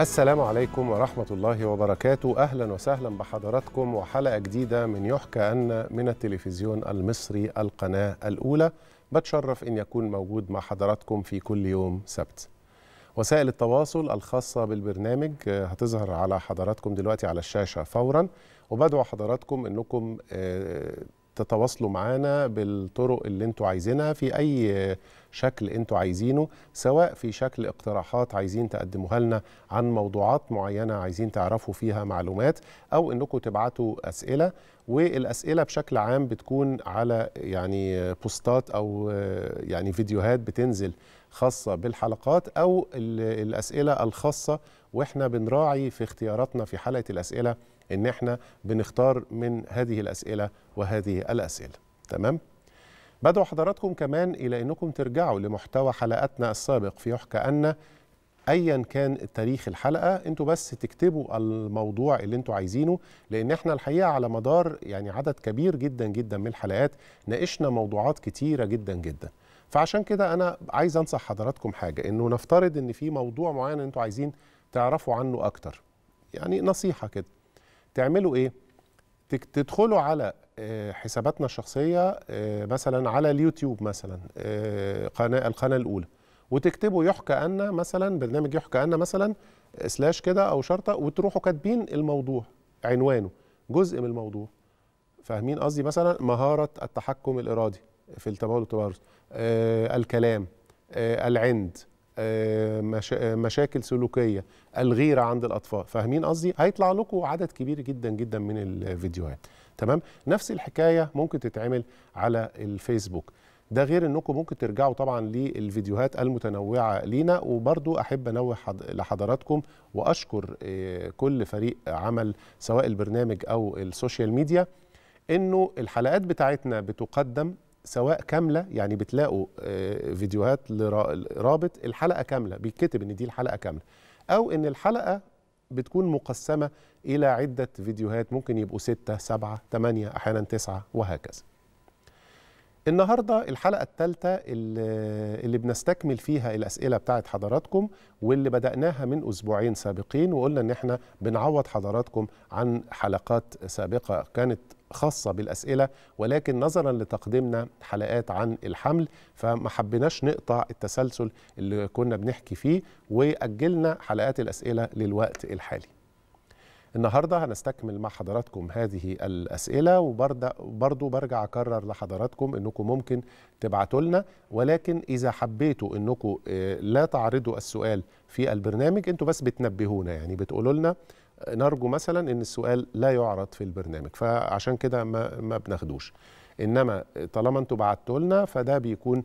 السلام عليكم ورحمة الله وبركاته أهلا وسهلا بحضراتكم وحلقة جديدة من يحكى أن من التلفزيون المصري القناة الأولى بتشرف أن يكون موجود مع حضراتكم في كل يوم سبت وسائل التواصل الخاصة بالبرنامج هتظهر على حضراتكم دلوقتي على الشاشة فورا وبدعو حضراتكم أنكم آه، تتواصلوا معنا بالطرق اللي انتوا عايزينها في أي شكل انتوا عايزينه سواء في شكل اقتراحات عايزين تقدموها لنا عن موضوعات معينه عايزين تعرفوا فيها معلومات او انكم تبعتوا اسئله والاسئله بشكل عام بتكون على يعني بوستات او يعني فيديوهات بتنزل خاصه بالحلقات او الاسئله الخاصه واحنا بنراعي في اختياراتنا في حلقه الاسئله ان احنا بنختار من هذه الاسئله وهذه الاسئله تمام بدعو حضراتكم كمان إلى أنكم ترجعوا لمحتوى حلقتنا السابق في يحكى أن ايا كان تاريخ الحلقه انتوا بس تكتبوا الموضوع اللي انتوا عايزينه لان احنا الحقيقه على مدار يعني عدد كبير جدا جدا من الحلقات ناقشنا موضوعات كتيره جدا جدا فعشان كده انا عايز انصح حضراتكم حاجه انه نفترض ان في موضوع معين انتوا عايزين تعرفوا عنه اكتر يعني نصيحه كده تعملوا ايه تدخلوا على آه، حساباتنا الشخصيه آه، مثلا على اليوتيوب مثلا آه، قناه القناه الاولى وتكتبوا يحكى ان مثلا برنامج يحكى ان مثلا سلاش كده او شرطه وتروحوا كاتبين الموضوع عنوانه جزء من الموضوع فاهمين قصدي مثلا مهاره التحكم الارادي في التبول والتبارز الكلام العند مشاكل سلوكيه الغيره عند الاطفال فاهمين قصدي هيطلع لكم عدد كبير جدا جدا من الفيديوهات تمام نفس الحكايه ممكن تتعمل على الفيسبوك ده غير انكم ممكن ترجعوا طبعا للفيديوهات المتنوعه لينا وبرضو احب انوه لحضراتكم واشكر آه، كل فريق عمل سواء البرنامج او السوشيال ميديا انه الحلقات بتاعتنا بتقدم سواء كامله يعني بتلاقوا آه، فيديوهات لرابط الحلقه كامله بيتكتب ان دي الحلقه كامله او ان الحلقه بتكون مقسمه إلى عدة فيديوهات ممكن يبقوا ستة سبعة تمانية أحيانا تسعة وهكذا النهاردة الحلقة الثالثة اللي, اللي بنستكمل فيها الأسئلة بتاعت حضراتكم واللي بدأناها من أسبوعين سابقين وقلنا إن إحنا بنعوض حضراتكم عن حلقات سابقة كانت خاصة بالأسئلة ولكن نظرا لتقديمنا حلقات عن الحمل فما حبيناش نقطع التسلسل اللي كنا بنحكي فيه وأجلنا حلقات الأسئلة للوقت الحالي النهارده هنستكمل مع حضراتكم هذه الاسئله وبرضو برجع اكرر لحضراتكم انكم ممكن تبعتوا لنا ولكن اذا حبيتوا انكم آه، لا تعرضوا السؤال في البرنامج انتوا بس بتنبهونا يعني بتقولوا لنا آه، نرجو مثلا ان السؤال لا يعرض في البرنامج فعشان كده ما, ما بناخدوش انما آه، طالما انتوا بعتوا لنا فده بيكون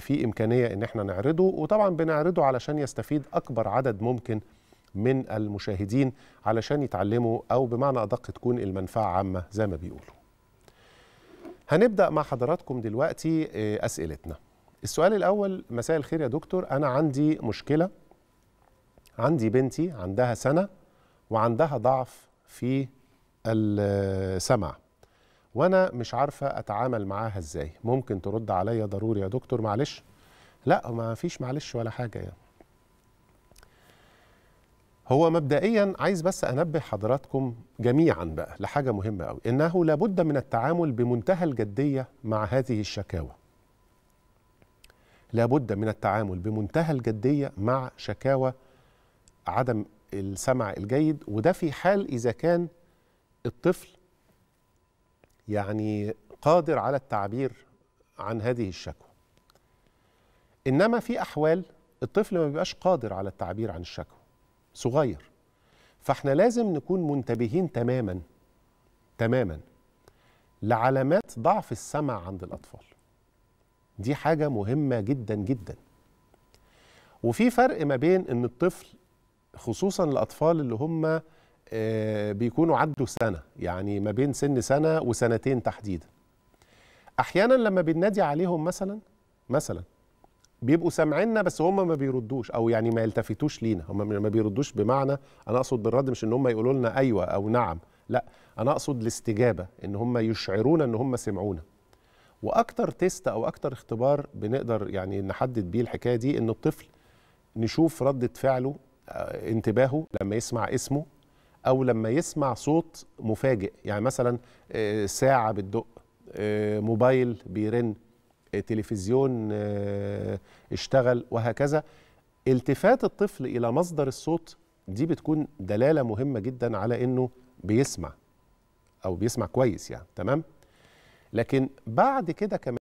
في امكانيه ان احنا نعرضه وطبعا بنعرضه علشان يستفيد اكبر عدد ممكن من المشاهدين علشان يتعلموا أو بمعنى أدق تكون المنفعة عامة زي ما بيقولوا هنبدأ مع حضراتكم دلوقتي آه، أسئلتنا السؤال الأول مساء الخير يا دكتور أنا عندي مشكلة عندي بنتي عندها سنة وعندها ضعف في السمع وانا مش عارفه اتعامل معاها ازاي ممكن ترد عليا ضروري يا دكتور معلش لا ما فيش معلش ولا حاجه يعني هو مبدئيا عايز بس انبه حضراتكم جميعا بقى لحاجه مهمه قوي انه لابد من التعامل بمنتهى الجديه مع هذه الشكاوى لابد من التعامل بمنتهى الجديه مع شكاوى عدم السمع الجيد وده في حال اذا كان الطفل يعني قادر على التعبير عن هذه الشكوى انما في احوال الطفل ما بيبقاش قادر على التعبير عن الشكوى صغير فاحنا لازم نكون منتبهين تماما تماما لعلامات ضعف السمع عند الأطفال دي حاجة مهمة جدا جدا وفي فرق ما بين أن الطفل خصوصا الأطفال اللي هم آه، بيكونوا عدوا سنة يعني ما بين سن سنة وسنتين تحديدا أحيانا لما بننادي عليهم مثلا مثلا بيبقوا سامعيننا بس هم ما بيردوش او يعني ما يلتفتوش لينا هم ما بيردوش بمعنى انا اقصد بالرد مش ان هم يقولوا لنا ايوه او نعم لا انا اقصد الاستجابه ان هم يشعرونا ان هم سمعونا واكتر تيست او اكتر اختبار بنقدر يعني نحدد بيه الحكايه دي ان الطفل نشوف رده فعله آه، انتباهه لما يسمع اسمه او لما يسمع صوت مفاجئ يعني مثلا آه، ساعه بتدق آه، موبايل بيرن تلفزيون آه، اشتغل وهكذا التفات الطفل الى مصدر الصوت دي بتكون دلاله مهمه جدا على انه بيسمع او بيسمع كويس يعني تمام لكن بعد كده كمان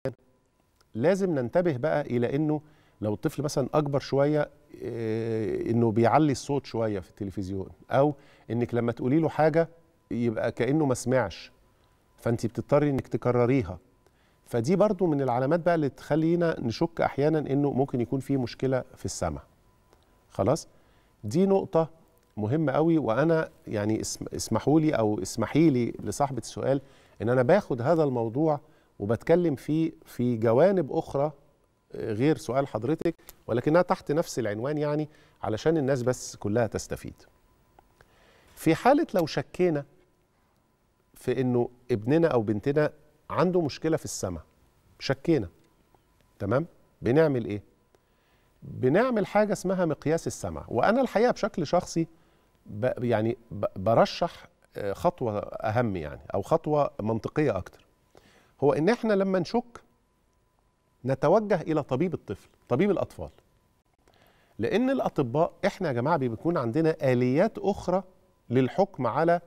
لازم ننتبه بقى الى انه لو الطفل مثلا اكبر شويه آه، انه بيعلي الصوت شويه في التلفزيون او انك لما تقولي له حاجه يبقى كانه ما سمعش فانت بتضطري انك تكرريها فدي برضو من العلامات بقى اللي تخلينا نشك احيانا انه ممكن يكون في مشكله في السماء خلاص دي نقطه مهمه قوي وانا يعني اسمحوا لي او اسمحي لي لصاحبه السؤال ان انا باخد هذا الموضوع وبتكلم فيه في جوانب اخرى آه، غير سؤال حضرتك ولكنها تحت نفس العنوان يعني علشان الناس بس كلها تستفيد في حاله لو شكينا في انه ابننا او بنتنا عنده مشكله في السمع شكينا تمام بنعمل ايه بنعمل حاجه اسمها مقياس السمع وانا الحقيقه بشكل شخصي ب يعني ب برشح آه، خطوه اهم يعني او خطوه منطقيه اكتر هو ان احنا لما نشك نتوجه الى طبيب الطفل طبيب الاطفال لان الاطباء احنا يا جماعه بيكون عندنا اليات اخرى للحكم على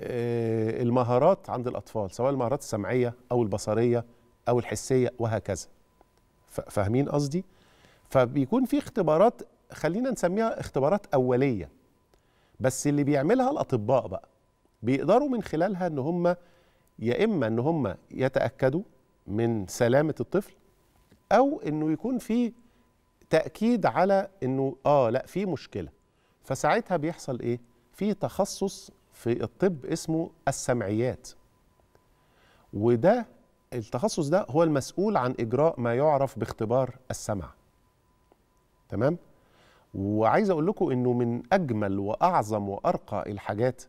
آه، المهارات عند الأطفال سواء المهارات السمعية أو البصرية أو الحسية وهكذا فاهمين قصدي؟ فبيكون في اختبارات خلينا نسميها اختبارات أولية بس اللي بيعملها الأطباء بقى بيقدروا من خلالها ان هم يا اما ان هم يتاكدوا من سلامه الطفل او انه يكون في تاكيد على انه اه لا في مشكله فساعتها بيحصل ايه في تخصص في الطب اسمه السمعيات وده التخصص ده هو المسؤول عن اجراء ما يعرف باختبار السمع تمام وعايز اقول لكم انه من اجمل واعظم وارقى الحاجات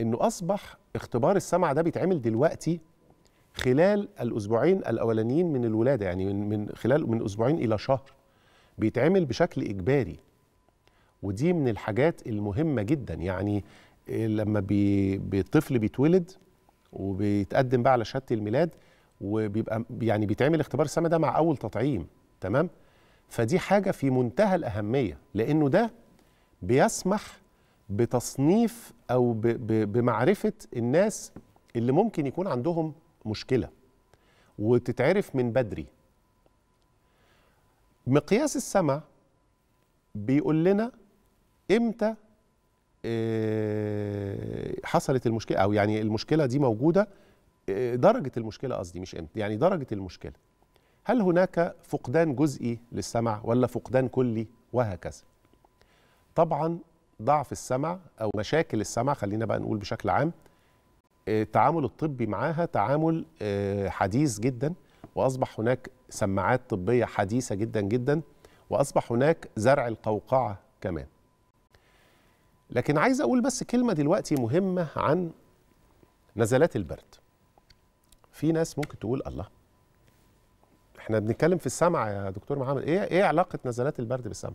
انه اصبح اختبار السمع ده بيتعمل دلوقتي خلال الاسبوعين الاولانيين من الولاده يعني من, خلال من اسبوعين الى شهر بيتعمل بشكل اجباري ودي من الحاجات المهمه جدا يعني لما بي طفل بيتولد وبيتقدم بقى على شهاده الميلاد وبيبقى يعني بيتعمل اختبار السمع ده مع اول تطعيم تمام فدي حاجه في منتهى الاهميه لانه ده بيسمح بتصنيف او ب ب بمعرفه الناس اللي ممكن يكون عندهم مشكله وتتعرف من بدري مقياس السمع بيقول لنا امتى آه، حصلت المشكله او يعني المشكله دي موجوده آه، درجه المشكله قصدي مش امتى يعني درجه المشكله هل هناك فقدان جزئي للسمع ولا فقدان كلي وهكذا طبعا ضعف السمع او مشاكل السمع خلينا بقى نقول بشكل عام آه، التعامل الطبي معاها تعامل حديث جدا واصبح هناك سماعات طبيه حديثه جدا جدا واصبح هناك زرع القوقعه كمان لكن عايز اقول بس كلمه دلوقتي مهمه عن نزلات البرد في ناس ممكن تقول الله احنا بنتكلم في السمع يا دكتور محمد ايه ايه علاقه نزلات البرد بالسمع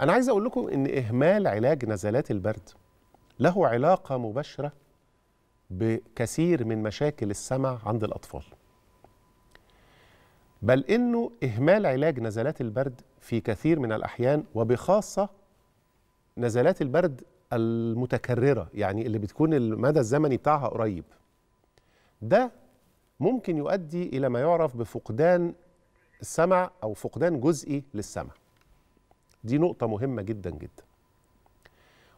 انا عايز اقول لكم ان اهمال علاج نزلات البرد له علاقه مباشره بكثير من مشاكل السمع عند الاطفال بل انه اهمال علاج نزلات البرد في كثير من الاحيان وبخاصه نزلات البرد المتكرره يعني اللي بتكون المدى الزمني بتاعها قريب ده ممكن يؤدي الى ما يعرف بفقدان السمع او فقدان جزئي للسمع دي نقطه مهمه جدا جدا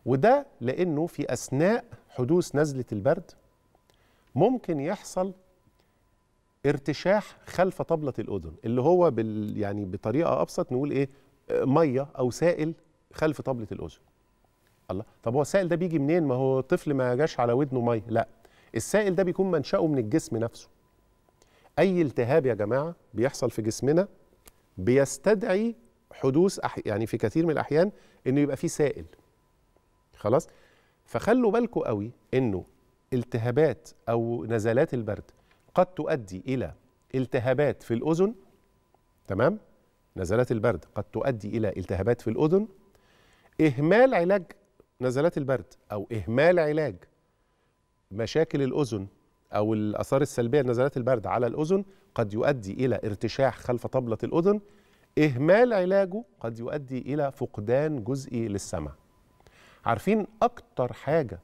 وده لانه في اثناء حدوث نزله البرد ممكن يحصل ارتشاح خلف طبله الاذن اللي هو بال يعني بطريقه ابسط نقول ايه ميه او سائل خلف طبله الاذن الله طب هو السائل ده بيجي منين ما هو طفل ما جاش على ودنه ميه لا السائل ده بيكون منشأه من الجسم نفسه اي التهاب يا جماعه بيحصل في جسمنا بيستدعي حدوث أح... يعني في كثير من الاحيان انه يبقى فيه سائل خلاص فخلوا بالكم قوي انه التهابات او نزلات البرد قد تؤدي الى التهابات في الاذن تمام نزلات البرد قد تؤدي الى التهابات في الاذن اهمال علاج نزلات البرد او اهمال علاج مشاكل الاذن او الاثار السلبيه لنزلات البرد على الاذن قد يؤدي الى ارتشاح خلف طبله الاذن اهمال علاجه قد يؤدي الى فقدان جزئي للسمع عارفين اكتر حاجه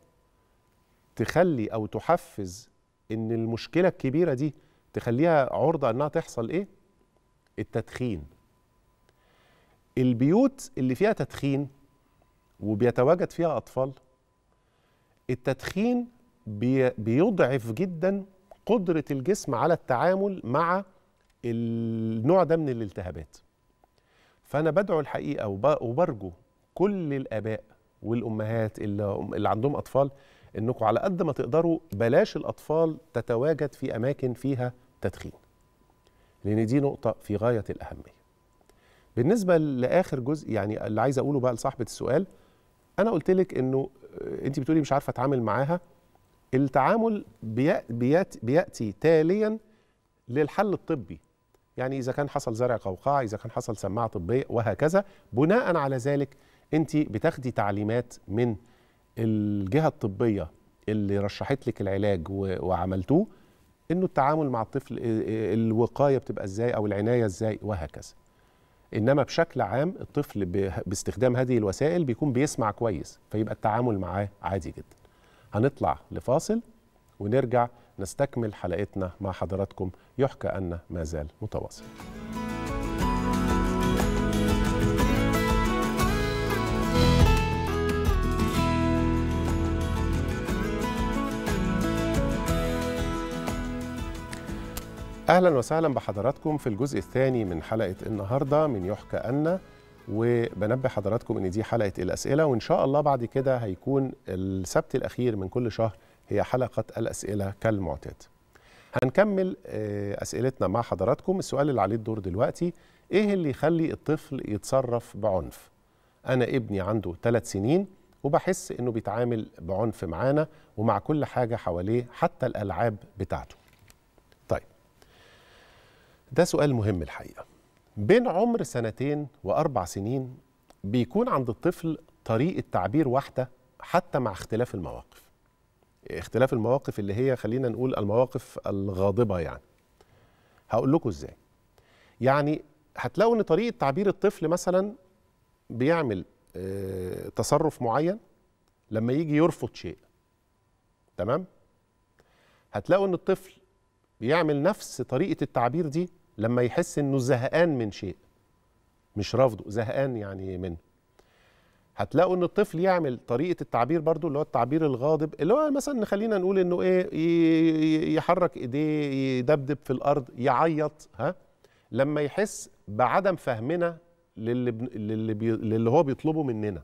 تخلي او تحفز ان المشكله الكبيره دي تخليها عرضه انها تحصل ايه التدخين البيوت اللي فيها تدخين وبيتواجد فيها أطفال التدخين بيضعف جدا قدرة الجسم على التعامل مع النوع ده من الالتهابات فأنا بدعو الحقيقة وبرجو كل الآباء والأمهات اللي, اللي عندهم أطفال إنكم على قد ما تقدروا بلاش الأطفال تتواجد في أماكن فيها تدخين لأن دي نقطة في غاية الأهمية بالنسبة لآخر جزء يعني اللي عايز أقوله بقى لصاحبة السؤال انا قلت لك انه آه، انت بتقولي مش عارفه اتعامل معاها التعامل بيأتي, بياتي تاليا للحل الطبي يعني اذا كان حصل زرع قوقعه اذا كان حصل سماعه طبيه وهكذا بناء على ذلك انت بتاخدي تعليمات من الجهه الطبيه اللي رشحت لك العلاج وعملتوه انه التعامل مع الطفل آه، آه، الوقايه بتبقى ازاي او العنايه ازاي وهكذا انما بشكل عام الطفل باستخدام هذه الوسائل بيكون بيسمع كويس فيبقى التعامل معاه عادي جدا هنطلع لفاصل ونرجع نستكمل حلقتنا مع حضراتكم يحكى أن ما زال متواصل أهلا وسهلا بحضراتكم في الجزء الثاني من حلقة النهاردة من يحكى أن وبنبه حضراتكم أن دي حلقة الأسئلة وإن شاء الله بعد كده هيكون السبت الأخير من كل شهر هي حلقة الأسئلة كالمعتاد هنكمل آه، أسئلتنا مع حضراتكم السؤال اللي عليه الدور دلوقتي إيه اللي يخلي الطفل يتصرف بعنف؟ أنا ابني عنده ثلاث سنين وبحس إنه بيتعامل بعنف معانا ومع كل حاجة حواليه حتى الألعاب بتاعته ده سؤال مهم الحقيقة بين عمر سنتين وأربع سنين بيكون عند الطفل طريقة تعبير واحدة حتى مع اختلاف المواقف اختلاف المواقف اللي هي خلينا نقول المواقف الغاضبة يعني هقول لكم ازاي يعني هتلاقوا ان طريقة تعبير الطفل مثلا بيعمل اه تصرف معين لما يجي يرفض شيء تمام هتلاقوا ان الطفل بيعمل نفس طريقه التعبير دي لما يحس انه زهقان من شيء مش رافضه زهقان يعني منه هتلاقوا ان الطفل يعمل طريقه التعبير برضو اللي هو التعبير الغاضب اللي هو مثلا خلينا نقول انه ايه يحرك ايديه يدبدب في الارض يعيط ها لما يحس بعدم فهمنا للي للي, بي للي هو بيطلبه مننا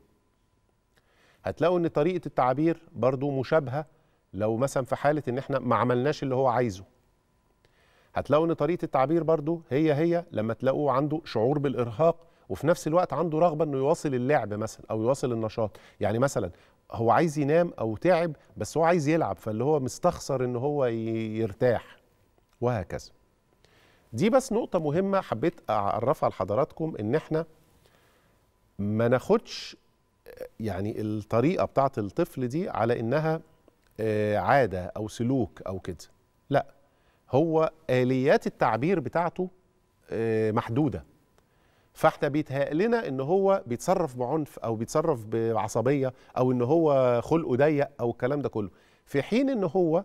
هتلاقوا ان طريقه التعبير برضو مشابهه لو مثلا في حاله ان احنا ما عملناش اللي هو عايزه هتلاقوا ان طريقه التعبير برضو هي هي لما تلاقوه عنده شعور بالارهاق وفي نفس الوقت عنده رغبه انه يواصل اللعب مثلا او يواصل النشاط يعني مثلا هو عايز ينام او تعب بس هو عايز يلعب فاللي هو مستخسر ان هو يرتاح وهكذا دي بس نقطه مهمه حبيت اعرفها لحضراتكم ان احنا ما ناخدش يعني الطريقه بتاعه الطفل دي على انها آه، عاده او سلوك او كده لا هو اليات التعبير بتاعته آه، محدوده فاحنا بيتهيأ لنا ان هو بيتصرف بعنف او بيتصرف بعصبيه او ان هو خلقه ضيق او الكلام ده كله في حين ان هو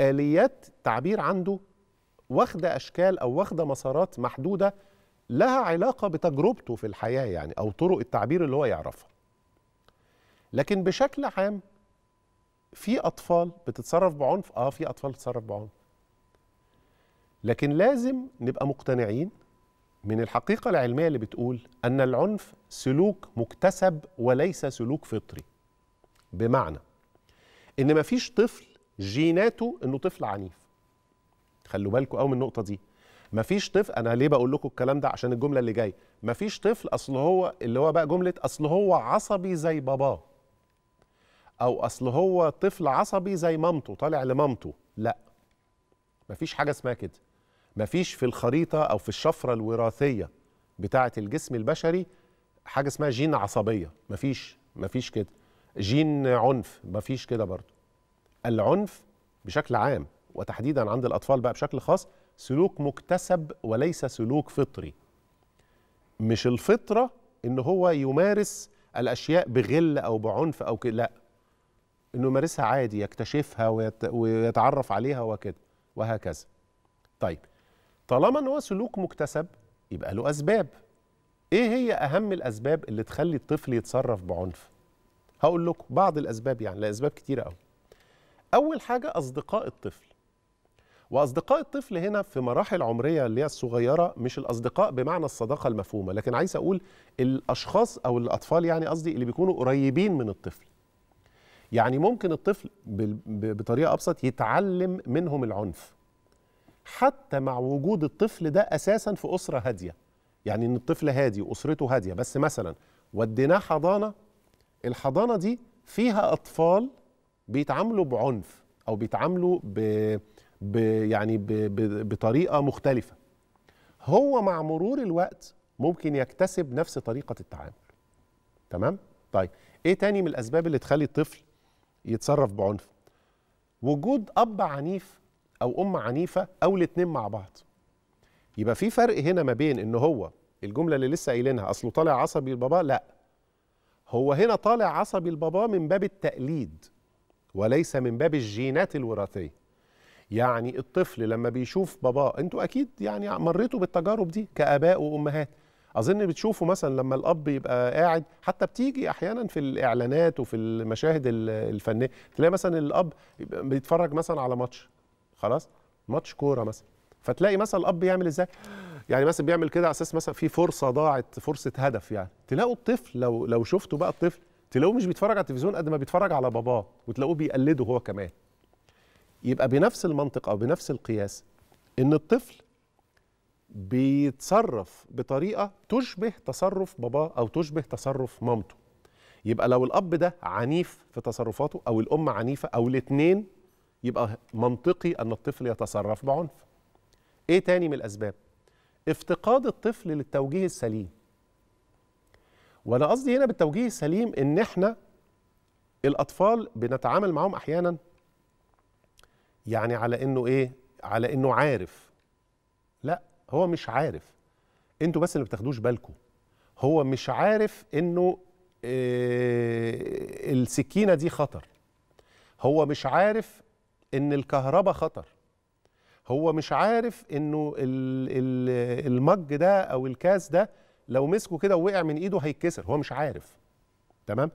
اليات تعبير عنده واخده اشكال او واخده مسارات محدوده لها علاقه بتجربته في الحياه يعني او طرق التعبير اللي هو يعرفها لكن بشكل عام في اطفال بتتصرف بعنف اه في اطفال بتتصرف بعنف لكن لازم نبقى مقتنعين من الحقيقة العلمية اللي بتقول أن العنف سلوك مكتسب وليس سلوك فطري بمعنى إن مفيش طفل جيناته إنه طفل عنيف خلوا بالكم قوي من النقطة دي مفيش طفل أنا ليه بقول لكم الكلام ده عشان الجملة اللي جاية مفيش طفل أصل هو اللي هو بقى جملة أصل هو عصبي زي باباه أو أصل هو طفل عصبي زي مامته طالع لمامته لأ مفيش حاجة اسمها كده مفيش في الخريطه او في الشفره الوراثيه بتاعه الجسم البشري حاجه اسمها جين عصبيه مفيش مفيش كده جين عنف مفيش كده برضه العنف بشكل عام وتحديدا عند الاطفال بقى بشكل خاص سلوك مكتسب وليس سلوك فطري مش الفطره ان هو يمارس الاشياء بغل او بعنف او كده لا انه يمارسها عادي يكتشفها ويتعرف عليها وكده وهكذا طيب طالما ان هو سلوك مكتسب يبقى له اسباب ايه هي اهم الاسباب اللي تخلي الطفل يتصرف بعنف هقول لكم بعض الاسباب يعني لاسباب كتيره قوي اول حاجه اصدقاء الطفل واصدقاء الطفل هنا في مراحل عمريه اللي هي الصغيره مش الاصدقاء بمعنى الصداقه المفهومه لكن عايز اقول الاشخاص او الاطفال يعني قصدي اللي بيكونوا قريبين من الطفل يعني ممكن الطفل بطريقه ابسط يتعلم منهم العنف حتى مع وجود الطفل ده اساسا في اسره هاديه يعني ان الطفل هادي واسرته هاديه بس مثلا وديناه حضانه الحضانه دي فيها اطفال بيتعاملوا بعنف او بيتعاملوا ب... ب... يعني ب... ب... بطريقه مختلفه هو مع مرور الوقت ممكن يكتسب نفس طريقه التعامل تمام طيب ايه تاني من الاسباب اللي تخلي الطفل يتصرف بعنف وجود اب عنيف او ام عنيفه او الاثنين مع بعض يبقى في فرق هنا ما بين ان هو الجمله اللي لسه قايلينها اصله طالع عصبي البابا لا هو هنا طالع عصبي البابا من باب التقليد وليس من باب الجينات الوراثيه يعني الطفل لما بيشوف باباه انتوا اكيد يعني مريتوا بالتجارب دي كاباء وامهات اظن بتشوفوا مثلا لما الاب يبقى قاعد حتى بتيجي احيانا في الاعلانات وفي المشاهد الفنيه تلاقي مثلا الاب بيتفرج مثلا على ماتش خلاص ماتش كوره مثلا فتلاقي مثلا الاب بيعمل ازاي يعني مثلا بيعمل كده على اساس مثلا في فرصه ضاعت فرصه هدف يعني تلاقوا الطفل لو لو شفتوا بقى الطفل تلاقوه مش بيتفرج على التلفزيون قد ما بيتفرج على باباه وتلاقوه بيقلده هو كمان يبقى بنفس المنطق او بنفس القياس ان الطفل بيتصرف بطريقه تشبه تصرف باباه او تشبه تصرف مامته يبقى لو الاب ده عنيف في تصرفاته او الام عنيفه او الاثنين يبقى منطقي أن الطفل يتصرف بعنف إيه تاني من الأسباب؟ افتقاد الطفل للتوجيه السليم وأنا قصدي هنا بالتوجيه السليم إن إحنا الأطفال بنتعامل معهم أحيانا يعني على إنه إيه؟ على إنه عارف لا هو مش عارف انتوا بس اللي ما بتاخدوش بالكم هو مش عارف انه آه، السكينه دي خطر هو مش عارف ان الكهرباء خطر هو مش عارف انه المج ده او الكاس ده لو مسكه كده ووقع من ايده هيتكسر هو مش عارف تمام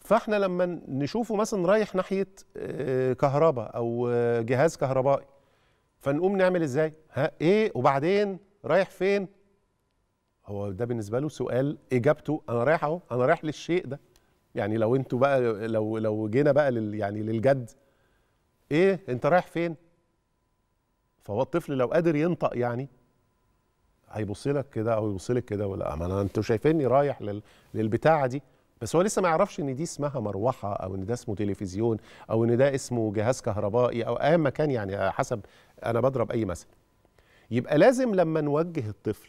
فاحنا لما نشوفه مثلا رايح ناحيه آه، كهرباء او آه، جهاز كهربائي فنقوم نعمل ازاي ها ايه وبعدين رايح فين هو ده بالنسبه له سؤال اجابته انا رايح اهو انا رايح للشيء ده يعني لو انتوا بقى لو لو جينا بقى لل يعني للجد ايه انت رايح فين فهو الطفل لو قادر ينطق يعني هيبص لك كده او يبص لك كده ولا ما انا انتوا شايفيني رايح لل... للبتاعه دي بس هو لسه ما يعرفش ان دي اسمها مروحه او ان ده اسمه تلفزيون او ان ده اسمه جهاز كهربائي او ايا ما كان يعني حسب انا بضرب اي مثل يبقى لازم لما نوجه الطفل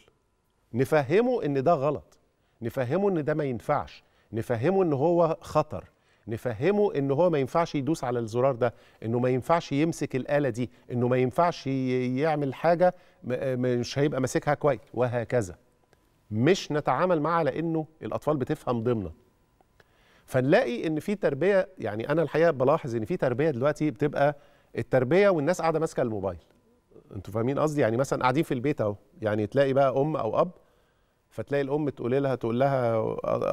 نفهمه ان ده غلط نفهمه ان ده ما ينفعش نفهمه ان هو خطر نفهمه ان هو ما ينفعش يدوس على الزرار ده انه ما ينفعش يمسك الاله دي انه ما ينفعش يعمل حاجه مش هيبقى ماسكها كويس وهكذا مش نتعامل معاه لانه الاطفال بتفهم ضمنا فنلاقي ان في تربيه يعني انا الحقيقه بلاحظ ان في تربيه دلوقتي بتبقى التربيه والناس قاعده ماسكه الموبايل انتوا فاهمين قصدي يعني مثلا قاعدين في البيت اهو يعني تلاقي بقى ام او اب فتلاقي الام تقول لها تقول لها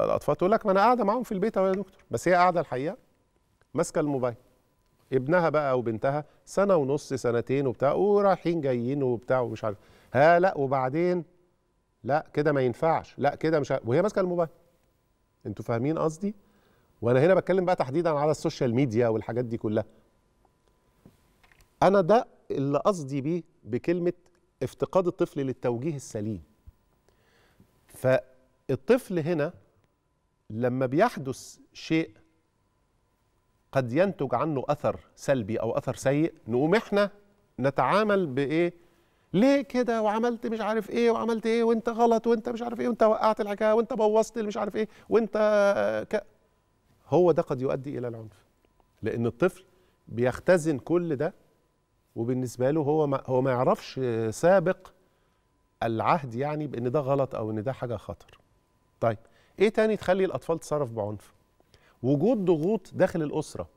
الاطفال تقول لك ما انا قاعده معاهم في البيت يا دكتور بس هي قاعده الحقيقه ماسكه الموبايل ابنها بقى او بنتها سنه ونص سنتين وبتاع ورايحين جايين وبتاع ومش عارف ها لا وبعدين لا كده ما ينفعش لا كده مش وهي ماسكه الموبايل انتوا فاهمين قصدي وانا هنا بتكلم بقى تحديدا على السوشيال ميديا والحاجات دي كلها انا ده اللي قصدي بيه بكلمه افتقاد الطفل للتوجيه السليم فالطفل هنا لما بيحدث شيء قد ينتج عنه اثر سلبي او اثر سيء نقوم احنا نتعامل بايه ليه كده وعملت مش عارف ايه وعملت ايه وانت غلط وانت مش عارف ايه وانت وقعت الحكايه وانت بوظت مش عارف ايه وانت ك... هو ده قد يؤدي الى العنف لان الطفل بيختزن كل ده وبالنسبه له هو ما هو ما يعرفش سابق العهد يعني بان ده غلط او ان ده حاجه خطر طيب ايه تاني تخلي الاطفال تتصرف بعنف وجود ضغوط داخل الاسره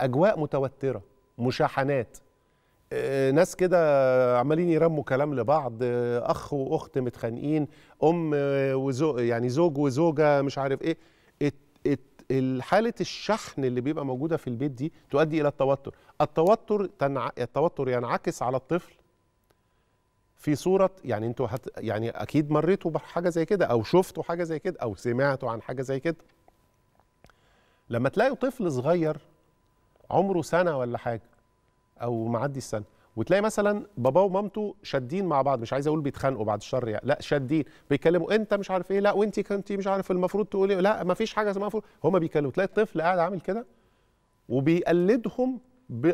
اجواء متوتره مشاحنات آه، ناس كده عمالين يرموا كلام لبعض آه، اخ واخت متخانقين ام وزوج يعني زوج وزوجه مش عارف ايه حاله الشحن اللي بيبقى موجوده في البيت دي تؤدي الى التوتر التوتر تنع... التوتر ينعكس على الطفل في صوره يعني انتوا هت يعني اكيد مريتوا بحاجه زي كده او شفتوا حاجه زي كده او سمعتوا عن حاجه زي كده لما تلاقوا طفل صغير عمره سنه ولا حاجه او معدي السنه وتلاقي مثلا باباه ومامته شادين مع بعض مش عايز اقول بيتخانقوا بعد الشر يعني لا شادين بيتكلموا انت مش عارف ايه لا وانت كنت مش عارف المفروض تقولي إيه، لا ما فيش حاجه اسمها المفروض هما بيتكلموا تلاقي الطفل قاعد عامل كده وبيقلدهم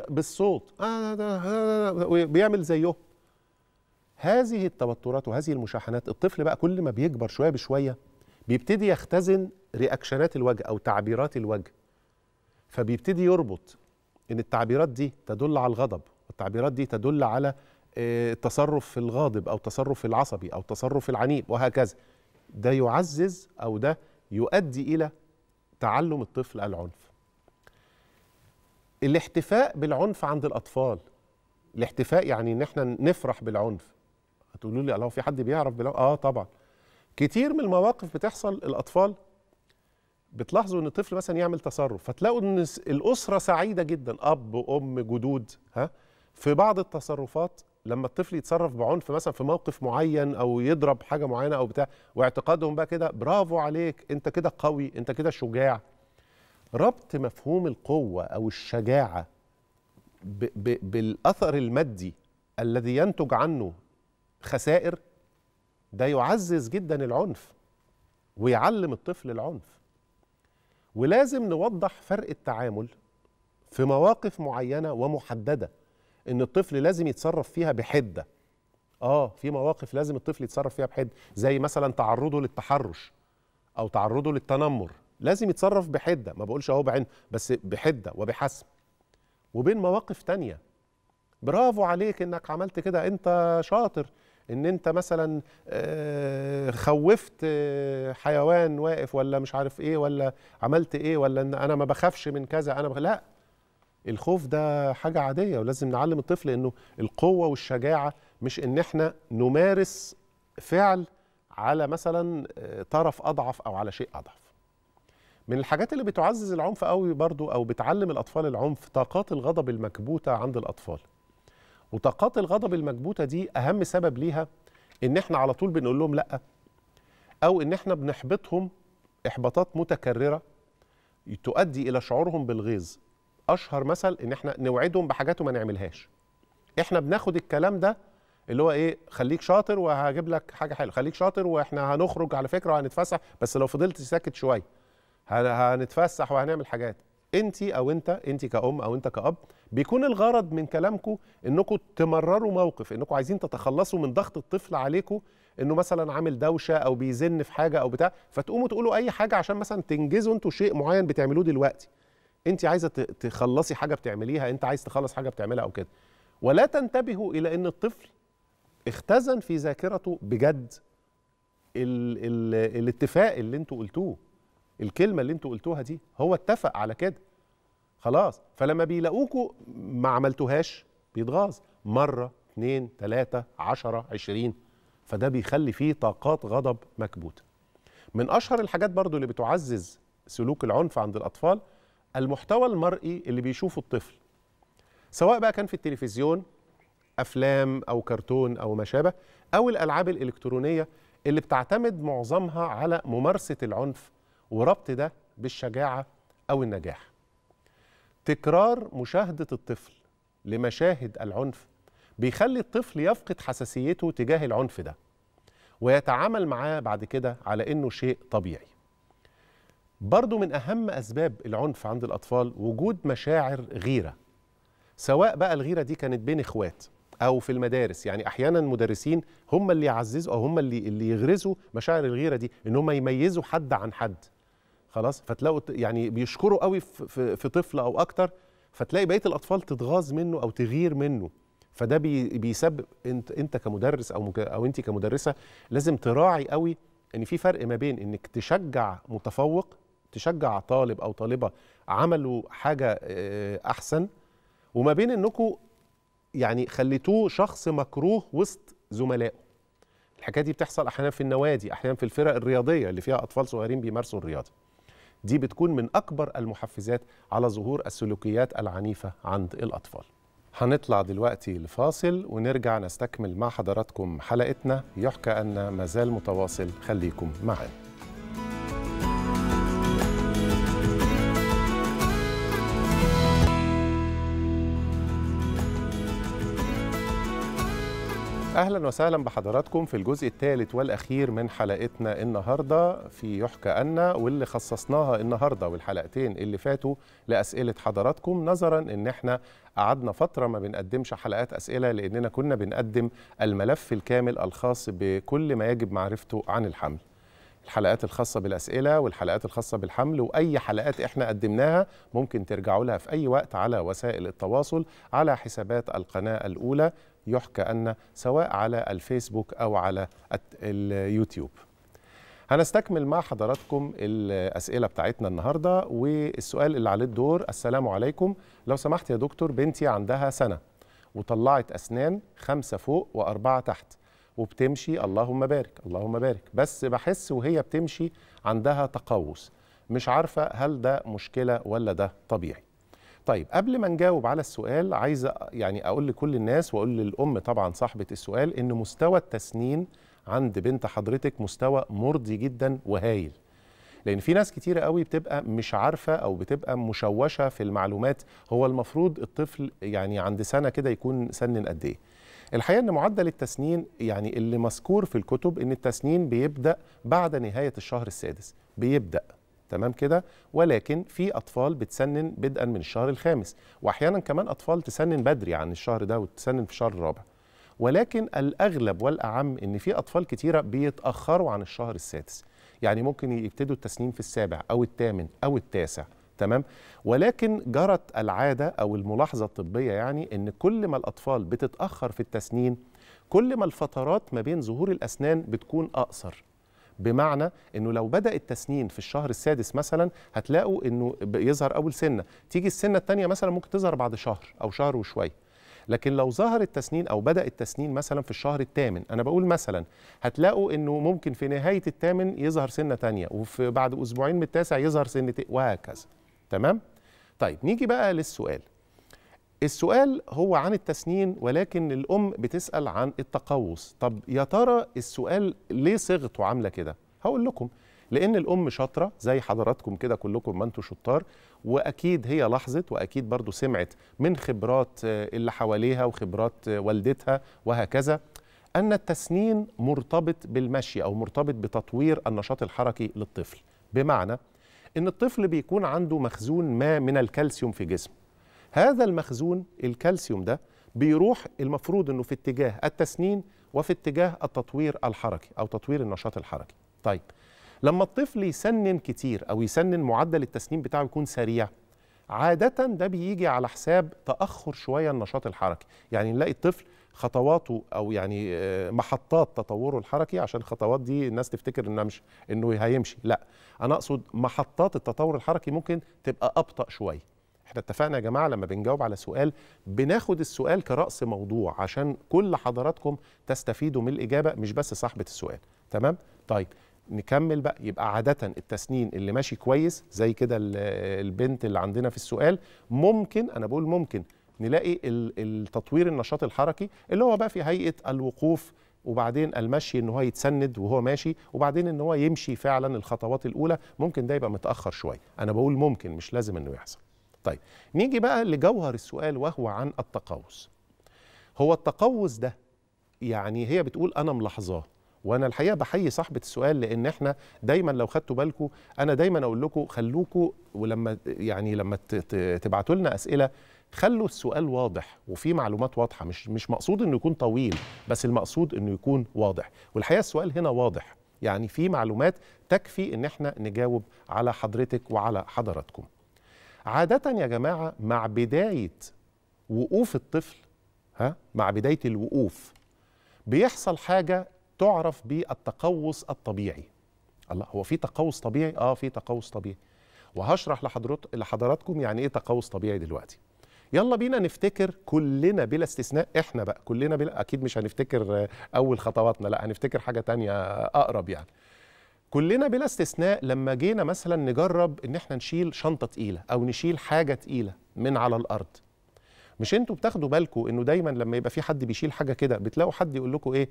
بالصوت آه آه آه بيعمل زيهم هذه التوترات وهذه المشاحنات الطفل بقى كل ما بيكبر شويه بشويه بيبتدي يختزن رياكشنات الوجه او تعبيرات الوجه فبيبتدي يربط ان التعبيرات دي تدل على الغضب والتعبيرات دي تدل على التصرف آه، الغاضب او التصرف العصبي او التصرف العنيف وهكذا ده يعزز او ده يؤدي الى تعلم الطفل العنف الاحتفاء بالعنف عند الاطفال الاحتفاء يعني ان احنا نفرح بالعنف هتقولوا لي الله في حد بيعرف بلاو اه طبعا كتير من المواقف بتحصل الاطفال بتلاحظوا ان الطفل مثلا يعمل تصرف فتلاقوا ان الاسره سعيده جدا اب وام جدود ها في بعض التصرفات لما الطفل يتصرف بعنف مثلا في موقف معين او يضرب حاجه معينه او بتاع واعتقادهم بقى كده برافو عليك انت كده قوي انت كده شجاع ربط مفهوم القوه او الشجاعه بالاثر المادي الذي ينتج عنه خسائر ده يعزز جدا العنف ويعلم الطفل العنف ولازم نوضح فرق التعامل في مواقف معينه ومحدده ان الطفل لازم يتصرف فيها بحده اه في مواقف لازم الطفل يتصرف فيها بحده زي مثلا تعرضه للتحرش او تعرضه للتنمر لازم يتصرف بحده ما بقولش اهو بعين بس بحده وبحسم وبين مواقف تانية برافو عليك انك عملت كده انت شاطر ان انت مثلا آه، خوفت آه، حيوان واقف ولا مش عارف ايه ولا عملت ايه ولا ان انا ما بخافش من كذا انا بخ... لا الخوف ده حاجه عاديه ولازم نعلم الطفل انه القوه والشجاعه مش ان احنا نمارس فعل على مثلا آه، طرف اضعف او على شيء اضعف من الحاجات اللي بتعزز العنف قوي برضو او بتعلم الاطفال العنف طاقات الغضب المكبوته عند الاطفال وطاقات الغضب المكبوته دي اهم سبب ليها ان احنا على طول بنقول لهم لا او ان احنا بنحبطهم احباطات متكرره تؤدي الى شعورهم بالغيظ اشهر مثل ان احنا نوعدهم بحاجات وما نعملهاش احنا بناخد الكلام ده اللي هو ايه خليك شاطر وهجيب لك حاجه حلوه خليك شاطر واحنا هنخرج على فكره وهنتفسح بس لو فضلت ساكت شويه هنتفسح وهنعمل حاجات انت او انت انت كأم او انت كأب بيكون الغرض من كلامكم انكم تمرروا موقف انكم عايزين تتخلصوا من ضغط الطفل عليكم انه مثلا عامل دوشه او بيزن في حاجه او بتاع فتقوموا تقولوا اي حاجه عشان مثلا تنجزوا انتوا شيء معين بتعملوه دلوقتي انت عايزه تخلصي حاجه بتعمليها انت عايز تخلص حاجه بتعملها او كده ولا تنتبهوا الى ان الطفل اختزن في ذاكرته بجد ال ال الاتفاق اللي انتوا قلتوه الكلمه اللي انتوا قلتوها دي هو اتفق على كده خلاص فلما بيلاقوكوا ما عملتوهاش بيتغاظ مره اتنين تلاته عشره عشرين فده بيخلي فيه طاقات غضب مكبوته من اشهر الحاجات برضو اللي بتعزز سلوك العنف عند الاطفال المحتوى المرئي اللي بيشوفه الطفل سواء بقى كان في التلفزيون افلام او كرتون او ما شابه او الالعاب الالكترونيه اللي بتعتمد معظمها على ممارسه العنف وربط ده بالشجاعة أو النجاح تكرار مشاهدة الطفل لمشاهد العنف بيخلي الطفل يفقد حساسيته تجاه العنف ده ويتعامل معاه بعد كده على إنه شيء طبيعي برضو من أهم أسباب العنف عند الأطفال وجود مشاعر غيرة سواء بقى الغيرة دي كانت بين إخوات أو في المدارس يعني أحيانا المدرسين هم اللي يعززوا أو هم اللي, اللي يغرزوا مشاعر الغيرة دي إن هم يميزوا حد عن حد خلاص فتلاقوا يعني بيشكروا قوي في, في طفل او اكتر فتلاقي بقيه الاطفال تتغاظ منه او تغير منه فده بي بيسبب انت انت كمدرس او او انت كمدرسه لازم تراعي قوي ان في فرق ما بين انك تشجع متفوق تشجع طالب او طالبه عملوا حاجه احسن وما بين انكم يعني خليتوه شخص مكروه وسط زملائه الحكايه دي بتحصل احيانا في النوادي احيانا في الفرق الرياضيه اللي فيها اطفال صغيرين بيمارسوا الرياضه دي بتكون من أكبر المحفزات على ظهور السلوكيات العنيفة عند الأطفال هنطلع دلوقتي لفاصل ونرجع نستكمل مع حضراتكم حلقتنا يحكى أن مازال متواصل خليكم معنا اهلا وسهلا بحضراتكم في الجزء الثالث والاخير من حلقتنا النهارده في يحكى ان واللي خصصناها النهارده والحلقتين اللي فاتوا لاسئله حضراتكم نظرا ان احنا قعدنا فتره ما بنقدمش حلقات اسئله لاننا كنا بنقدم الملف الكامل الخاص بكل ما يجب معرفته عن الحمل. الحلقات الخاصة بالأسئلة والحلقات الخاصة بالحمل وأي حلقات إحنا قدمناها ممكن ترجعوا لها في أي وقت على وسائل التواصل على حسابات القناة الأولى يحكى أن سواء على الفيسبوك أو على اليوتيوب هنستكمل مع حضراتكم الأسئلة بتاعتنا النهاردة والسؤال اللي عليه الدور السلام عليكم لو سمحت يا دكتور بنتي عندها سنة وطلعت أسنان خمسة فوق وأربعة تحت وبتمشي اللهم بارك اللهم بارك بس بحس وهي بتمشي عندها تقوس مش عارفة هل ده مشكلة ولا ده طبيعي طيب قبل ما نجاوب على السؤال عايز يعني اقول لكل الناس واقول للام طبعا صاحبه السؤال ان مستوى التسنين عند بنت حضرتك مستوى مرضي جدا وهايل لان في ناس كتيره قوي بتبقى مش عارفه او بتبقى مشوشه في المعلومات هو المفروض الطفل يعني عند سنه كده يكون سنن قد ايه الحقيقه ان معدل التسنين يعني اللي مذكور في الكتب ان التسنين بيبدا بعد نهايه الشهر السادس بيبدا تمام كده ولكن في اطفال بتسنن بدءا من الشهر الخامس واحيانا كمان اطفال تسنن بدري عن الشهر ده وتسنن في الشهر الرابع ولكن الاغلب والاعم ان في اطفال كتيره بيتاخروا عن الشهر السادس يعني ممكن يبتدوا التسنين في السابع او الثامن او التاسع تمام ولكن جرت العاده او الملاحظه الطبيه يعني ان كل ما الاطفال بتتاخر في التسنين كل ما الفترات ما بين ظهور الاسنان بتكون اقصر بمعنى انه لو بدا التسنين في الشهر السادس مثلا هتلاقوا انه بيظهر اول سنه تيجي السنه الثانيه مثلا ممكن تظهر بعد شهر او شهر وشويه لكن لو ظهر التسنين او بدا التسنين مثلا في الشهر الثامن انا بقول مثلا هتلاقوا انه ممكن في نهايه الثامن يظهر سنه ثانيه وفي بعد اسبوعين من التاسع يظهر سنتين وهكذا تمام طيب نيجي بقى للسؤال السؤال هو عن التسنين ولكن الأم بتسأل عن التقوس طب يا ترى السؤال ليه صيغته عاملة كده؟ هقول لكم لأن الأم شاطرة زي حضراتكم كده كلكم ما انتوا شطار وأكيد هي لاحظت وأكيد برضو سمعت من خبرات آه، اللي حواليها وخبرات آه، والدتها وهكذا أن التسنين مرتبط بالمشي أو مرتبط بتطوير النشاط الحركي للطفل بمعنى أن الطفل بيكون عنده مخزون ما من الكالسيوم في جسمه هذا المخزون الكالسيوم ده بيروح المفروض انه في اتجاه التسنين وفي اتجاه التطوير الحركي او تطوير النشاط الحركي طيب لما الطفل يسنن كتير او يسنن معدل التسنين بتاعه يكون سريع عادة ده بيجي على حساب تأخر شوية النشاط الحركي يعني نلاقي الطفل خطواته أو يعني آه، محطات تطوره الحركي عشان الخطوات دي الناس تفتكر إنها مش إنه هيمشي لا أنا أقصد محطات التطور الحركي ممكن تبقى أبطأ شوية احنا اتفقنا يا جماعه لما بنجاوب على سؤال بناخد السؤال كراس موضوع عشان كل حضراتكم تستفيدوا من الاجابه مش بس صاحبه السؤال تمام طيب نكمل بقى يبقى عادة التسنين اللي ماشي كويس زي كده البنت اللي عندنا في السؤال ممكن أنا بقول ممكن نلاقي التطوير النشاط الحركي اللي هو بقى في هيئة الوقوف وبعدين المشي ان هو يتسند وهو ماشي وبعدين ان هو يمشي فعلا الخطوات الاولى ممكن ده يبقى متاخر شويه انا بقول ممكن مش لازم انه يحصل طيب نيجي بقى لجوهر السؤال وهو عن التقوس هو التقوس ده يعني هي بتقول انا ملاحظاه وانا الحقيقه بحيي صاحبه السؤال لان احنا دايما لو خدتوا بالكم انا دايما اقول لكم خلوكم ولما يعني لما تبعتوا لنا اسئله خلوا السؤال واضح وفي معلومات واضحه مش مش مقصود انه يكون طويل بس المقصود انه يكون واضح والحقيقه السؤال هنا واضح يعني في معلومات تكفي ان احنا نجاوب على حضرتك وعلى حضراتكم عادة يا جماعة مع بداية وقوف الطفل ها مع بداية الوقوف بيحصل حاجة تعرف بالتقوس الطبيعي الله هو في تقوس طبيعي اه في تقوس طبيعي وهشرح لحضرت لحضراتكم يعني ايه تقوس طبيعي دلوقتي يلا بينا نفتكر كلنا بلا استثناء احنا بقى كلنا بلا اكيد مش هنفتكر اول خطواتنا لا هنفتكر حاجه تانية اقرب يعني كلنا بلا استثناء لما جينا مثلا نجرب ان احنا نشيل شنطه تقيله او نشيل حاجه تقيله من على الارض مش انتوا بتاخدوا بالكم انه دايما لما يبقى في حد بيشيل حاجه كده بتلاقوا حد يقول لكم ايه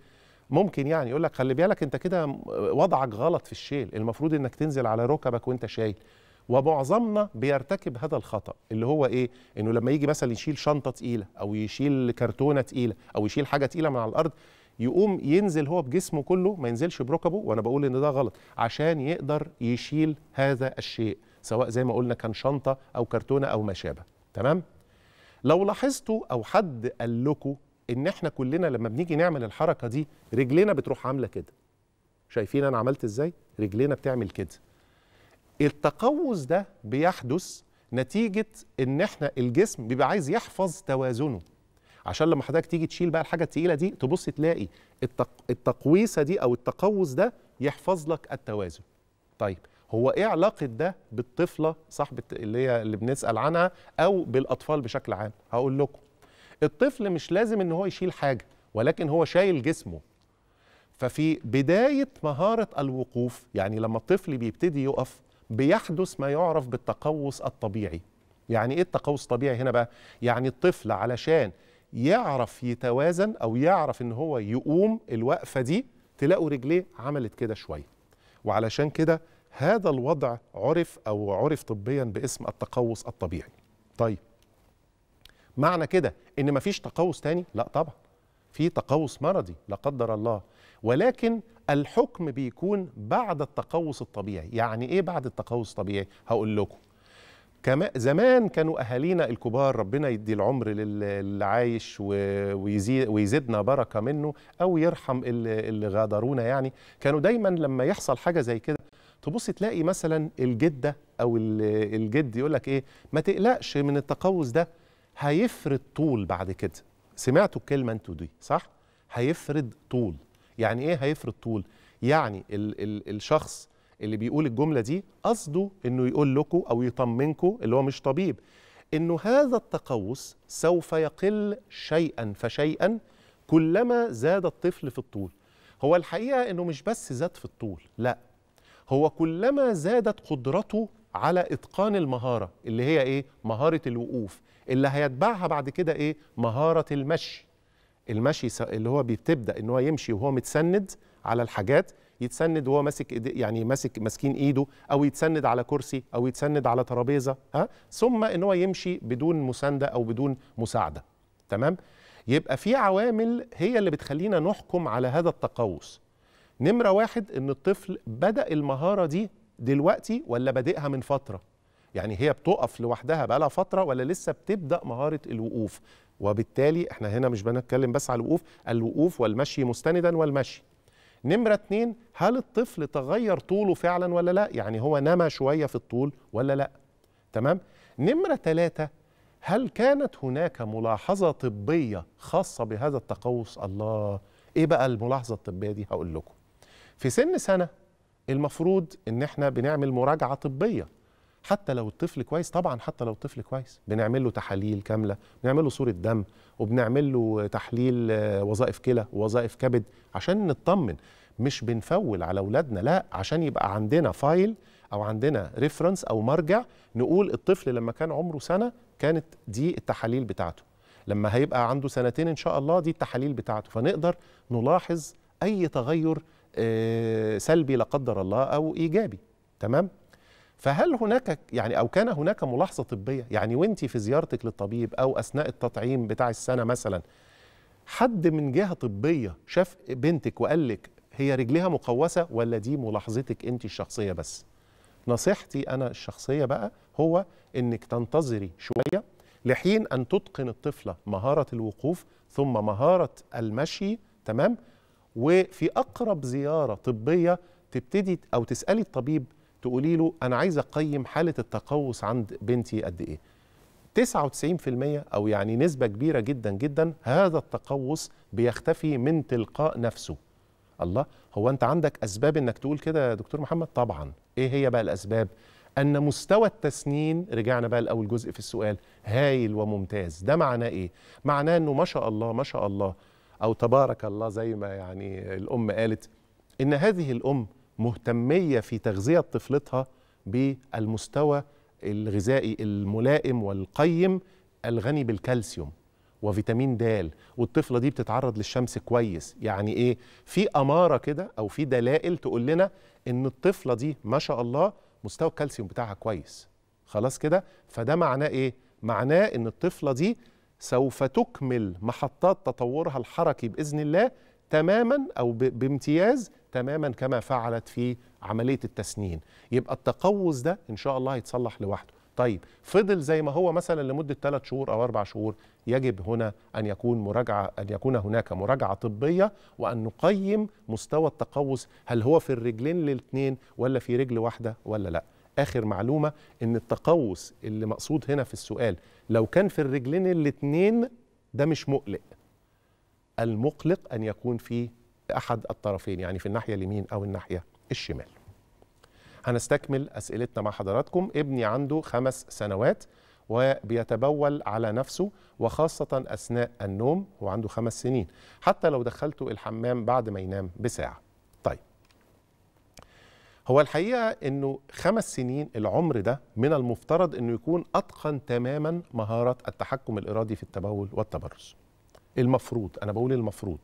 ممكن يعني يقول لك خلي بالك انت كده وضعك غلط في الشيل المفروض انك تنزل على ركبك وانت شايل ومعظمنا بيرتكب هذا الخطا اللي هو ايه انه لما يجي مثلا يشيل شنطه تقيله او يشيل كرتونه تقيله او يشيل حاجه تقيله من على الارض يقوم ينزل هو بجسمه كله ما ينزلش بركبه وانا بقول ان ده غلط عشان يقدر يشيل هذا الشيء سواء زي ما قلنا كان شنطه او كرتونه او ما شابه تمام لو لاحظتوا او حد قال لكم ان احنا كلنا لما بنيجي نعمل الحركه دي رجلينا بتروح عامله كده شايفين انا عملت ازاي رجلينا بتعمل كده التقوس ده بيحدث نتيجه ان احنا الجسم بيبقى عايز يحفظ توازنه عشان لما حضرتك تيجي تشيل بقى الحاجه الثقيله دي تبص تلاقي التق... التقويسه دي او التقوس ده يحفظ لك التوازن طيب هو ايه علاقه ده بالطفله صاحبه اللي هي اللي بنسال عنها او بالاطفال بشكل عام هقول لكم الطفل مش لازم ان هو يشيل حاجه ولكن هو شايل جسمه ففي بدايه مهاره الوقوف يعني لما الطفل بيبتدي يقف بيحدث ما يعرف بالتقوس الطبيعي يعني ايه التقوس الطبيعي هنا بقى يعني الطفل علشان يعرف يتوازن او يعرف ان هو يقوم الوقفه دي تلاقوا رجليه عملت كده شويه وعلشان كده هذا الوضع عرف او عرف طبيا باسم التقوس الطبيعي طيب معنى كده ان مفيش تقوس تاني لا طبعا في تقوس مرضي لا قدر الله ولكن الحكم بيكون بعد التقوس الطبيعي يعني ايه بعد التقوس الطبيعي هقول لكم كما زمان كانوا اهالينا الكبار ربنا يدي العمر للي عايش ويزيدنا بركه منه او يرحم اللي غادرونا يعني كانوا دايما لما يحصل حاجه زي كده تبص تلاقي مثلا الجده او الجد يقول لك ايه ما تقلقش من التقوس ده هيفرد طول بعد كده سمعتوا الكلمه انتوا دي صح هيفرد طول يعني ايه هيفرد طول يعني ال ال الشخص اللي بيقول الجمله دي قصده انه يقول لكم او يطمنكم اللي هو مش طبيب انه هذا التقوس سوف يقل شيئا فشيئا كلما زاد الطفل في الطول هو الحقيقه انه مش بس زاد في الطول لا هو كلما زادت قدرته على اتقان المهاره اللي هي ايه مهاره الوقوف اللي هيتبعها بعد كده ايه مهاره المشي المشي اللي هو بتبدأ ان هو يمشي وهو متسند على الحاجات يتسند وهو ماسك يعني ماسك ماسكين ايده او يتسند على كرسي او يتسند على ترابيزه ها ثم ان هو يمشي بدون مسانده او بدون مساعده تمام يبقى في عوامل هي اللي بتخلينا نحكم على هذا التقوس نمرة واحد إن الطفل بدأ المهارة دي دلوقتي ولا بادئها من فترة يعني هي بتقف لوحدها بقى لها فترة ولا لسه بتبدأ مهارة الوقوف وبالتالي احنا هنا مش بنتكلم بس على الوقوف الوقوف والمشي مستندا والمشي نمرة اتنين هل الطفل تغير طوله فعلا ولا لا يعني هو نما شوية في الطول ولا لا تمام نمرة تلاتة هل كانت هناك ملاحظة طبية خاصة بهذا التقوس الله ايه بقى الملاحظة الطبية دي هقول لكم في سن سنة المفروض ان احنا بنعمل مراجعة طبية حتى لو الطفل كويس طبعا حتى لو الطفل كويس بنعمل له تحاليل كامله بنعمل له صوره دم وبنعمل له تحليل آه، وظائف كلى ووظائف كبد عشان نطمن مش بنفول على اولادنا لا عشان يبقى عندنا فايل او عندنا ريفرنس او مرجع نقول الطفل لما كان عمره سنه كانت دي التحاليل بتاعته لما هيبقى عنده سنتين ان شاء الله دي التحاليل بتاعته فنقدر نلاحظ اي تغير آه، سلبي لا قدر الله او ايجابي تمام فهل هناك يعني او كان هناك ملاحظه طبيه يعني وانت في زيارتك للطبيب او اثناء التطعيم بتاع السنه مثلا حد من جهه طبيه شاف بنتك وقال لك هي رجلها مقوسه ولا دي ملاحظتك انت الشخصيه بس نصيحتي انا الشخصيه بقى هو انك تنتظري شويه لحين ان تتقن الطفله مهاره الوقوف ثم مهاره المشي تمام وفي اقرب زياره طبيه تبتدي او تسالي الطبيب تقولي له انا عايزه اقيم حاله التقوس عند بنتي قد ايه 99% او يعني نسبه كبيره جدا جدا هذا التقوس بيختفي من تلقاء نفسه الله هو انت عندك اسباب انك تقول كده يا دكتور محمد طبعا ايه هي بقى الاسباب ان مستوى التسنين رجعنا بقى لاول جزء في السؤال هايل وممتاز ده معناه ايه معناه انه ما شاء الله ما شاء الله او تبارك الله زي ما يعني الام قالت ان هذه الام مهتميه في تغذيه طفلتها بالمستوى الغذائي الملائم والقيم الغني بالكالسيوم وفيتامين د والطفله دي بتتعرض للشمس كويس يعني ايه في اماره كده او في دلائل تقول لنا ان الطفله دي ما شاء الله مستوى الكالسيوم بتاعها كويس خلاص كده فده معناه ايه معناه ان الطفله دي سوف تكمل محطات تطورها الحركي باذن الله تماما او بامتياز تماما كما فعلت في عمليه التسنين يبقى التقوس ده ان شاء الله هيتصلح لوحده طيب فضل زي ما هو مثلا لمده ثلاث شهور او اربع شهور يجب هنا ان يكون مراجعه ان يكون هناك مراجعه طبيه وان نقيم مستوى التقوس هل هو في الرجلين الاثنين ولا في رجل واحده ولا لا اخر معلومه ان التقوس اللي مقصود هنا في السؤال لو كان في الرجلين الاثنين ده مش مقلق المقلق ان يكون في احد الطرفين يعني في الناحيه اليمين او الناحيه الشمال هنستكمل أسئلتنا مع حضراتكم ابني عنده خمس سنوات وبيتبول على نفسه وخاصة أثناء النوم هو عنده خمس سنين حتى لو دخلته الحمام بعد ما ينام بساعة طيب هو الحقيقة أنه خمس سنين العمر ده من المفترض أنه يكون أتقن تماما مهارة التحكم الإرادي في التبول والتبرز المفروض أنا بقول المفروض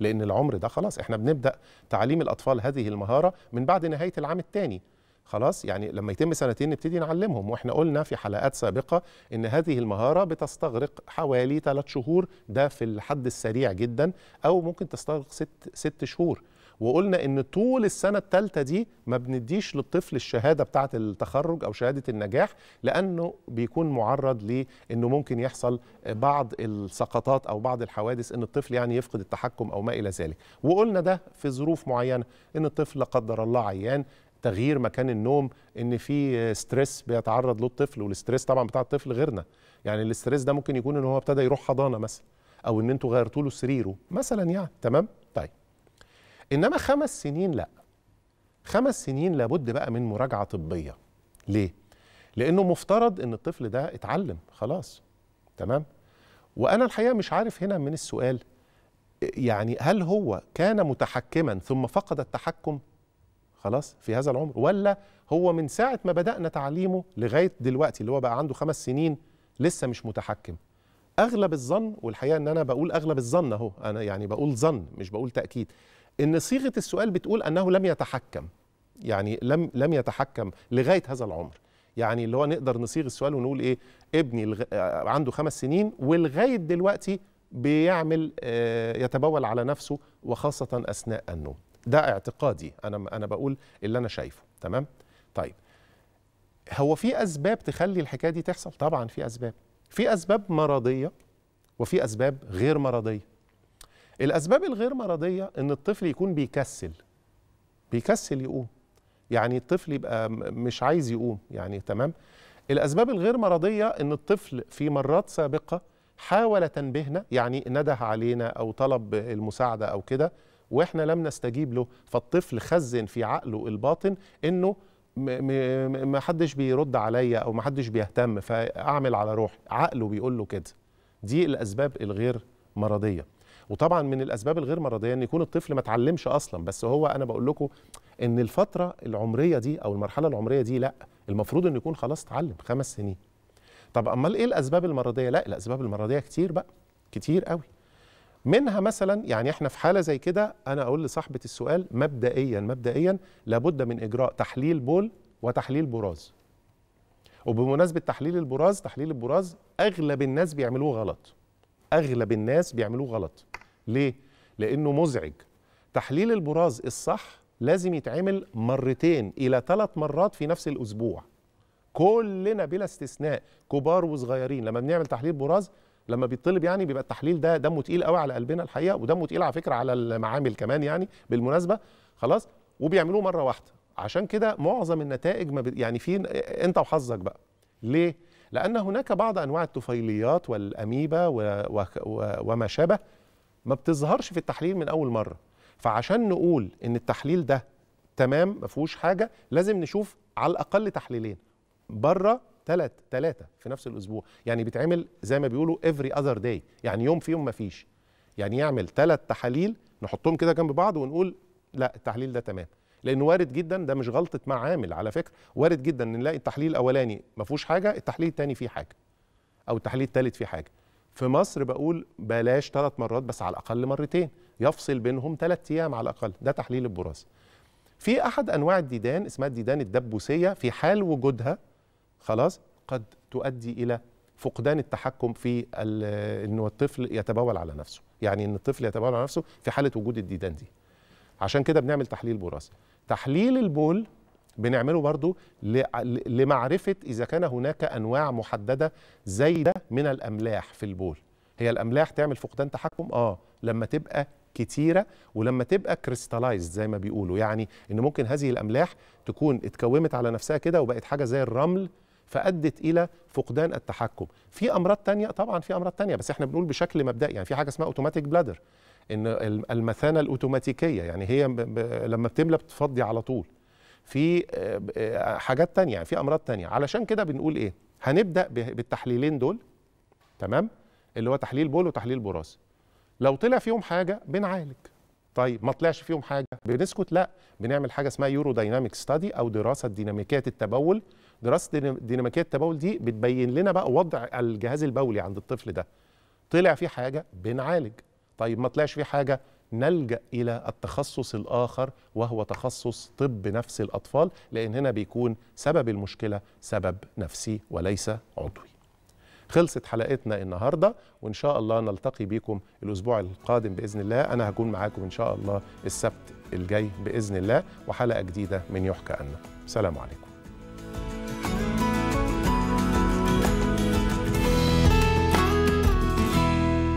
لأن العمر ده خلاص إحنا بنبدأ تعليم الأطفال هذه المهارة من بعد نهاية العام الثاني خلاص يعني لما يتم سنتين نبتدي نعلمهم واحنا قلنا في حلقات سابقه ان هذه المهاره بتستغرق حوالي ثلاث شهور ده في الحد السريع جدا او ممكن تستغرق ست ست شهور وقلنا ان طول السنه الثالثه دي ما بنديش للطفل الشهاده بتاعه التخرج او شهاده النجاح لانه بيكون معرض لانه ممكن يحصل بعض السقطات او بعض الحوادث ان الطفل يعني يفقد التحكم او ما الى ذلك وقلنا ده في ظروف معينه ان الطفل لا قدر الله عيان تغيير مكان النوم ان في ستريس بيتعرض له الطفل والستريس طبعا بتاع الطفل غيرنا يعني الاستريس ده ممكن يكون ان هو ابتدى يروح حضانه مثلا او ان انتوا غيرتوا له سريره مثلا يعني تمام طيب انما خمس سنين لا خمس سنين لابد بقى من مراجعه طبيه ليه لانه مفترض ان الطفل ده اتعلم خلاص تمام وانا الحقيقه مش عارف هنا من السؤال يعني هل هو كان متحكما ثم فقد التحكم خلاص في هذا العمر ولا هو من ساعه ما بدانا تعليمه لغايه دلوقتي اللي هو بقى عنده خمس سنين لسه مش متحكم اغلب الظن والحقيقه ان انا بقول اغلب الظن اهو انا يعني بقول ظن مش بقول تاكيد ان صيغه السؤال بتقول انه لم يتحكم يعني لم لم يتحكم لغايه هذا العمر يعني اللي هو نقدر نصيغ السؤال ونقول ايه ابني آه، عنده خمس سنين ولغايه دلوقتي بيعمل آه، يتبول على نفسه وخاصه اثناء النوم ده اعتقادي انا انا بقول اللي انا شايفه تمام طيب هو في اسباب تخلي الحكايه دي تحصل طبعا في اسباب في اسباب مرضيه وفي اسباب غير مرضيه الاسباب الغير مرضيه ان الطفل يكون بيكسل بيكسل يقوم يعني الطفل يبقى مش عايز يقوم يعني تمام الاسباب الغير مرضيه ان الطفل في مرات سابقه حاول تنبهنا يعني نده علينا او طلب المساعده او كده واحنا لم نستجيب له فالطفل خزن في عقله الباطن انه ما حدش بيرد عليا او ما حدش بيهتم فاعمل على روحي عقله بيقول له كده دي الاسباب الغير مرضيه وطبعا من الاسباب الغير مرضيه ان يكون الطفل ما اتعلمش اصلا بس هو انا بقول لكم ان الفتره العمريه دي او المرحله العمريه دي لا المفروض انه يكون خلاص اتعلم خمس سنين طب امال ايه الاسباب المرضيه لا الاسباب المرضيه كتير بقى كتير قوي منها مثلا يعني احنا في حاله زي كده انا اقول لصاحبه السؤال مبدئيا مبدئيا لابد من اجراء تحليل بول وتحليل براز وبمناسبه تحليل البراز تحليل البراز اغلب الناس بيعملوه غلط اغلب الناس بيعملوه غلط ليه لانه مزعج تحليل البراز الصح لازم يتعمل مرتين الى ثلاث مرات في نفس الاسبوع كلنا بلا استثناء كبار وصغيرين لما بنعمل تحليل براز لما بيطلب يعني بيبقى التحليل ده دمه تقيل قوي على قلبنا الحقيقه ودمه تقيل على فكره على المعامل كمان يعني بالمناسبه خلاص وبيعملوه مره واحده عشان كده معظم النتائج ما يعني في انت وحظك بقى ليه لان هناك بعض انواع الطفيليات والاميبا وما شابه ما بتظهرش في التحليل من اول مره فعشان نقول ان التحليل ده تمام ما فيهوش حاجه لازم نشوف على الاقل تحليلين بره ثلاث ثلاثه في نفس الاسبوع يعني بيتعمل زي ما بيقولوا افري اذر داي يعني يوم فيهم ما فيش يعني يعمل ثلاث تحاليل نحطهم كده جنب بعض ونقول لا التحليل ده تمام لانه وارد جدا ده مش غلطه معامل على فكره وارد جدا نلاقي التحليل الاولاني ما فيهوش حاجه التحليل الثاني فيه حاجه او التحليل الثالث فيه حاجه في مصر بقول بلاش ثلاث مرات بس على الاقل مرتين يفصل بينهم ثلاث ايام على الاقل ده تحليل البراز في احد انواع الديدان اسمها الديدان الدبوسيه في حال وجودها خلاص قد تؤدي الى فقدان التحكم في ان الطفل يتبول على نفسه يعني ان الطفل يتبول على نفسه في حاله وجود الديدان دي عشان كده بنعمل تحليل وراثي تحليل البول بنعمله برضو لمعرفة إذا كان هناك أنواع محددة زي ده من الأملاح في البول هي الأملاح تعمل فقدان تحكم؟ آه لما تبقى كتيرة ولما تبقى كريستالايز زي ما بيقولوا يعني إن ممكن هذه الأملاح تكون اتكومت على نفسها كده وبقت حاجة زي الرمل فادت الى فقدان التحكم في امراض تانية طبعا في امراض تانية بس احنا بنقول بشكل مبدئي يعني في حاجه اسمها اوتوماتيك بلادر ان المثانه الاوتوماتيكيه يعني هي لما بتملى بتفضي على طول في آه، حاجات تانية يعني في امراض تانية علشان كده بنقول ايه هنبدا بالتحليلين دول تمام اللي هو تحليل بول وتحليل براز لو طلع فيهم حاجه بنعالج طيب ما طلعش فيهم حاجه بنسكت لا بنعمل حاجه اسمها يورو ديناميك ستادي او دراسه ديناميكيه التبول دراسه ديناميكيه التبول دي بتبين لنا بقى وضع الجهاز البولي عند الطفل ده طلع فيه حاجه بنعالج طيب ما طلعش فيه حاجه نلجا الى التخصص الاخر وهو تخصص طب نفس الاطفال لان هنا بيكون سبب المشكله سبب نفسي وليس عضوي خلصت حلقتنا النهارده وان شاء الله نلتقي بكم الاسبوع القادم باذن الله انا هكون معاكم ان شاء الله السبت الجاي باذن الله وحلقه جديده من يحكى عنا سلام عليكم